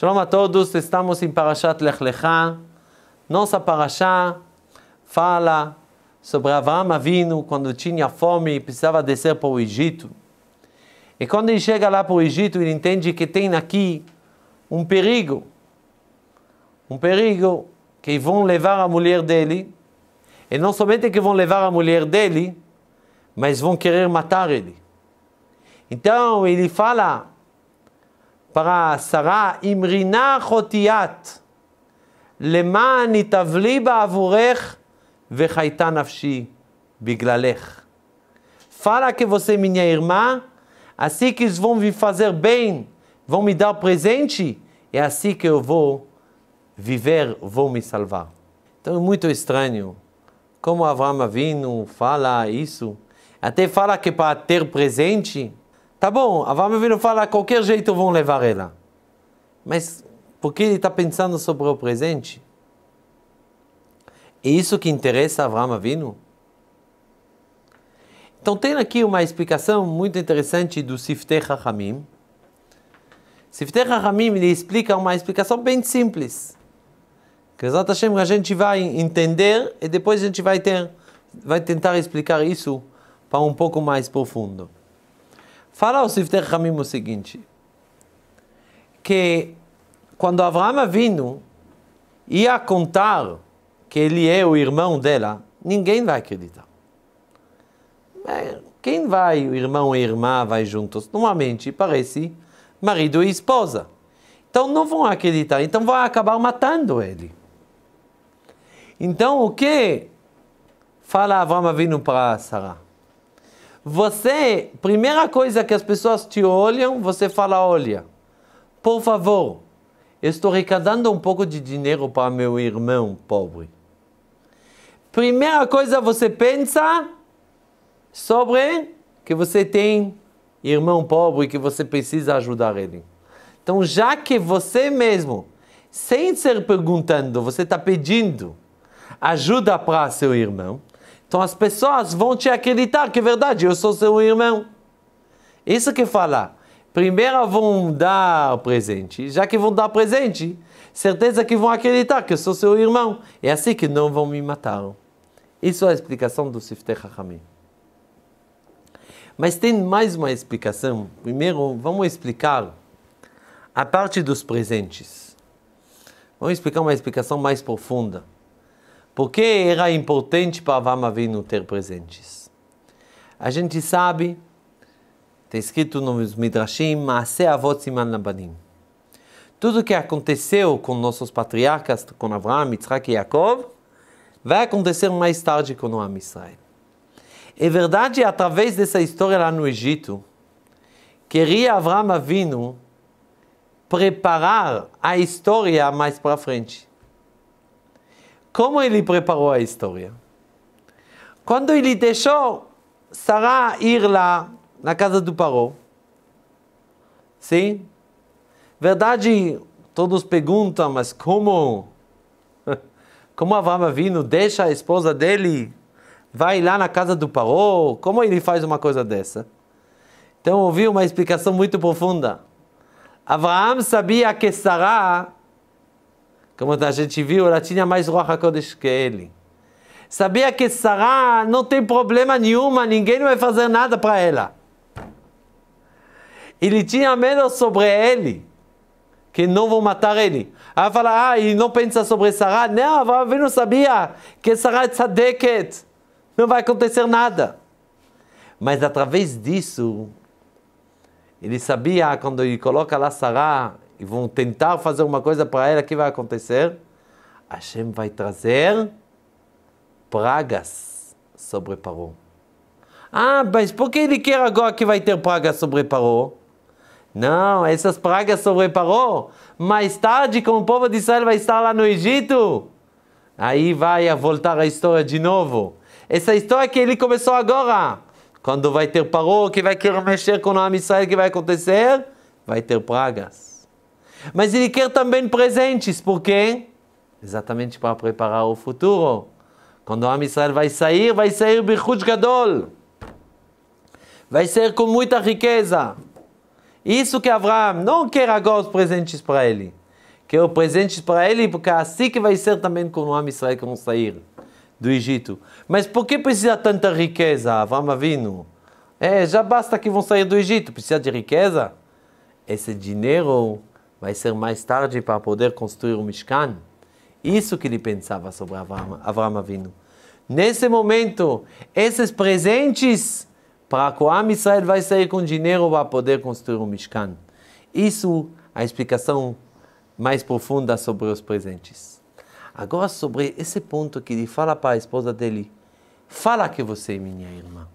Shalom a todos, estamos em Parashat Lech Lecha. Nossa Parashá fala sobre Abraão Avinu quando tinha fome e precisava descer para o Egito. E quando ele chega lá para o Egito, ele entende que tem aqui um perigo. Um perigo que vão levar a mulher dele. E não somente que vão levar a mulher dele, mas vão querer matar ele. Então ele fala para Sarah, Imrina Chotiat, למען נתאבלי בעבורך וחייתה Fala que você, minha irmã, assim que eles vão me fazer bem, vão me dar presente, é assim que eu vou viver, vou me salvar. Então é muito estranho como Avram Avinu fala isso. Até fala que para ter presente, Tá bom, Avraham Avinu fala, qualquer jeito vão levar ela. Mas por que ele está pensando sobre o presente? É isso que interessa a Avraham Avinu? Então tem aqui uma explicação muito interessante do Siftei Chachamim. Siftei Chachamim ele explica uma explicação bem simples. Que Hashem a gente vai entender e depois a gente vai, ter, vai tentar explicar isso para um pouco mais profundo. Fala o Sifter Hamim o seguinte, que quando Abraão vindo ia contar que ele é o irmão dela, ninguém vai acreditar. É, quem vai, o irmão e a irmã, vai juntos? Normalmente parece marido e esposa. Então não vão acreditar, então vão acabar matando ele. Então o que fala Avram vindo para Sarah? Você, primeira coisa que as pessoas te olham, você fala: olha, por favor, estou arrecadando um pouco de dinheiro para meu irmão pobre. Primeira coisa você pensa sobre que você tem irmão pobre que você precisa ajudar ele. Então, já que você mesmo, sem ser perguntando, você está pedindo ajuda para seu irmão, então as pessoas vão te acreditar que é verdade, eu sou seu irmão. Isso que fala. Primeiro vão dar presente, já que vão dar presente, certeza que vão acreditar que eu sou seu irmão. É assim que não vão me matar. Isso é a explicação do Siftei Hachamim. Mas tem mais uma explicação. Primeiro, vamos explicar a parte dos presentes. Vamos explicar uma explicação mais profunda. Por que era importante para Avram Avinu ter presentes? A gente sabe, está escrito nos Midrashim, Maase Avot Siman Labanim. Tudo que aconteceu com nossos patriarcas, com Avram, Yitzhak e Yaakov, vai acontecer mais tarde com o Am Israel. É verdade, através dessa história lá no Egito, queria Avram Avinu preparar a história mais para frente. Como ele preparou a história? Quando ele deixou Sarah ir lá na casa do Paró, sim? Verdade, todos perguntam, mas como? Como Avram Avinu deixa a esposa dele, vai lá na casa do Paró? Como ele faz uma coisa dessa? Então ouvi uma explicação muito profunda. Abraão sabia que Sarah como a gente viu, ela tinha mais Rocha Kodesh que ele. Sabia que Sarah não tem problema nenhuma, ninguém vai fazer nada para ela. Ele tinha medo sobre ele, que não vão matar ele. Ela fala, ah, ele não pensa sobre Sarah. Não, Avraham não sabia que Sarah é tzadeket. Não vai acontecer nada. Mas através disso, ele sabia, quando ele coloca lá Sarah, e vão tentar fazer uma coisa para ela, o que vai acontecer? Hashem vai trazer pragas sobre Paró. Ah, mas por que ele quer agora que vai ter pragas sobre Paró? Não, essas pragas sobre Paró, mais tarde, como o povo de Israel vai estar lá no Egito, aí vai voltar a história de novo. Essa história que ele começou agora, quando vai ter Paró, que vai querer mexer com o Israel, que vai acontecer? Vai ter pragas. Mas ele quer também presentes, por quê? Exatamente para preparar o futuro. Quando a Israel vai sair, vai sair Birchut Gadol. Vai sair com muita riqueza. Isso que Abraão não quer agora os presentes para ele. Quer os presentes para ele, porque é assim que vai ser também com o Israel que vão sair do Egito. Mas por que precisa tanta riqueza, Avram Avinu? É, já basta que vão sair do Egito, precisa de riqueza? Esse dinheiro vai ser mais tarde para poder construir o Mishkan. Isso que ele pensava sobre Avram, Avram Avinu. Nesse momento, esses presentes para que Israel vai sair com dinheiro para poder construir o Mishkan. Isso a explicação mais profunda sobre os presentes. Agora sobre esse ponto que ele fala para a esposa dele, fala que você é minha irmã.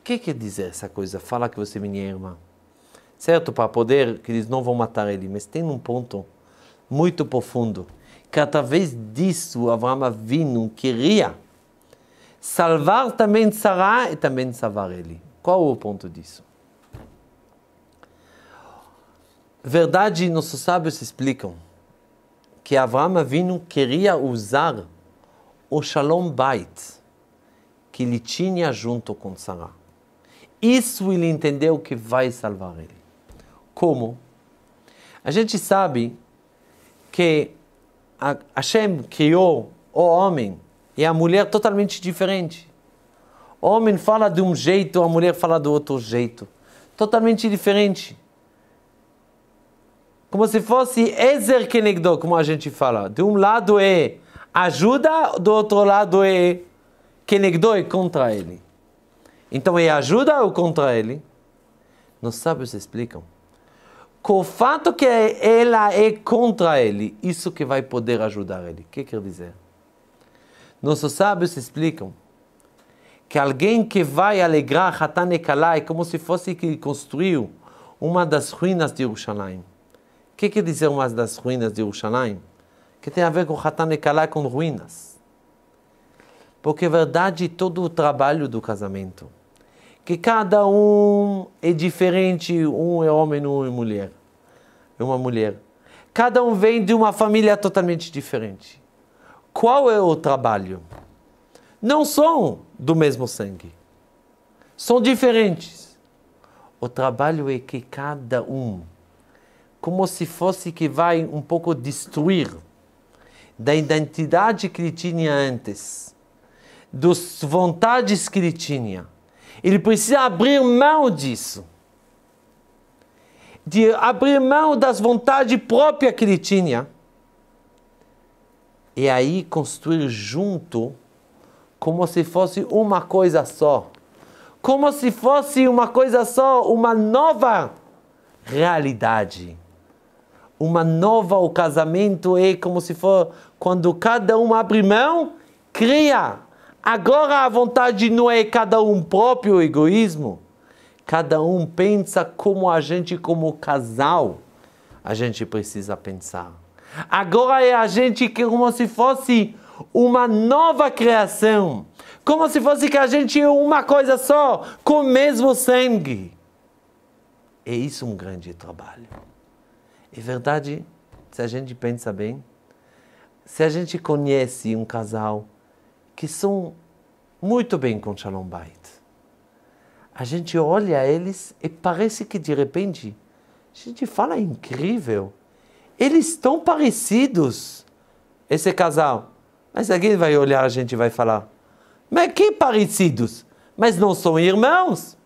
O que quer dizer essa coisa, fala que você é minha irmã? certo? Para poder, que eles não vão matar ele, mas tem um ponto muito profundo. Cada vez disso, Avram Avinu queria salvar também Sará e também salvar ele. Qual o ponto disso? Verdade, nossos sábios explicam que Abraão Avinu queria usar o Shalom Bait que ele tinha junto com Sará. Isso ele entendeu que vai salvar ele. Como? A gente sabe que a Hashem criou o homem e a mulher totalmente diferente. O homem fala de um jeito, a mulher fala do outro jeito. Totalmente diferente. Como se fosse Ezer Kenegdo, como a gente fala. De um lado é ajuda, do outro lado é Kenegdo, é contra ele. Então é ajuda ou contra ele? Não sabem, se explicam com o fato que ela é contra ele, isso que vai poder ajudar ele. O que quer dizer? Nossos sábios explicam que alguém que vai alegrar Hatan e Kalá é como se fosse que ele construiu uma das ruínas de Jerusalém. O que quer dizer uma das ruínas de Jerusalém? Que tem a ver com Hatan e Kalá, com ruínas. Porque é verdade todo o trabalho do casamento. Que cada um é diferente, um é homem, um é mulher e uma mulher. Cada um vem de uma família totalmente diferente. Qual é o trabalho? Não são do mesmo sangue. São diferentes. O trabalho é que cada um, como se fosse que vai um pouco destruir da identidade que ele tinha antes, das vontades que ele tinha. Ele precisa abrir mão disso de abrir mão das vontades próprias que ele tinha. E aí construir junto, como se fosse uma coisa só. Como se fosse uma coisa só, uma nova realidade. Uma nova, o casamento é como se for quando cada um abre mão, cria. Agora a vontade não é cada um próprio egoísmo cada um pensa como a gente, como casal, a gente precisa pensar. Agora é a gente como se fosse uma nova criação, como se fosse que a gente é uma coisa só, com o mesmo sangue. É isso um grande trabalho. É verdade, se a gente pensa bem, se a gente conhece um casal que são muito bem com Shalom Bait, a gente olha eles e parece que de repente a gente fala é incrível. Eles estão parecidos, esse casal. Mas alguém vai olhar a gente vai falar: Mas que parecidos? Mas não são irmãos.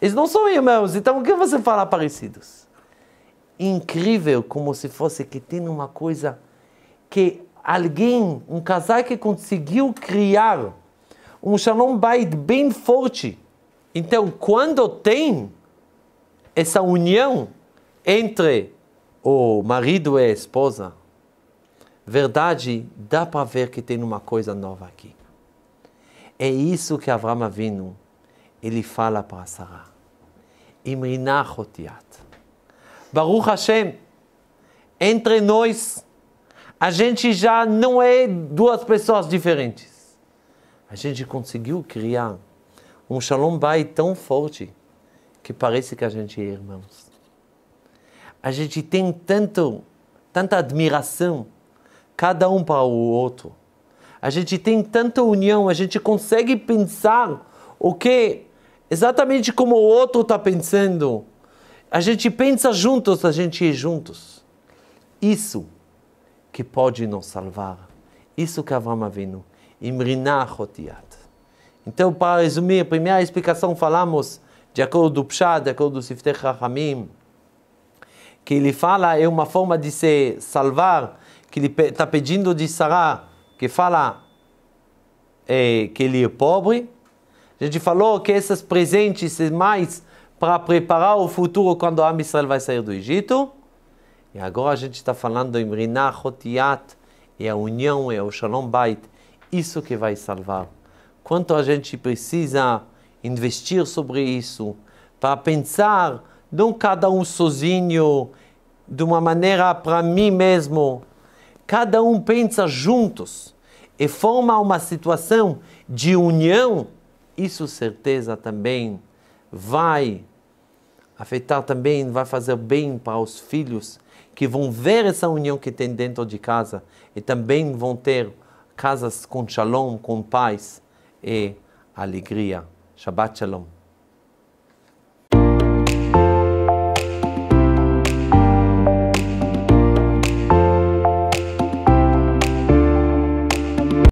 Eles não são irmãos, então o que você fala parecidos? Incrível, como se fosse que tem uma coisa que alguém, um casal que conseguiu criar um shalom bait bem forte então, quando tem essa união entre o marido e a esposa, verdade, dá para ver que tem uma coisa nova aqui. É isso que Avram Avinu, ele fala para Sarah. Imrinach otiat. Baruch Hashem, entre nós, a gente já não é duas pessoas diferentes. A gente conseguiu criar um shalom bai tão forte que parece que a gente é irmãos. A gente tem tanto, tanta admiração, cada um para o outro. A gente tem tanta união, a gente consegue pensar o que exatamente como o outro está pensando. A gente pensa juntos, a gente é juntos. Isso que pode nos salvar. Isso que Avram Avinu, Imrinah Hotiat. Então, para resumir, a primeira explicação falamos, de acordo do Pshad, de acordo do Siftei Rahamim, que ele fala é uma forma de se salvar, que ele está pedindo de Sarah, que fala é, que ele é pobre. A gente falou que esses presentes são mais para preparar o futuro quando a Israel vai sair do Egito. E agora a gente está falando em Rinah Hotiat, e é a união, e é o Shalom Bait, isso que vai salvar quanto a gente precisa investir sobre isso, para pensar, não cada um sozinho, de uma maneira para mim mesmo. Cada um pensa juntos e forma uma situação de união. Isso certeza também vai afetar também, vai fazer bem para os filhos que vão ver essa união que tem dentro de casa e também vão ter casas com shalom, com paz. אה, אלגריה. שבת שלום.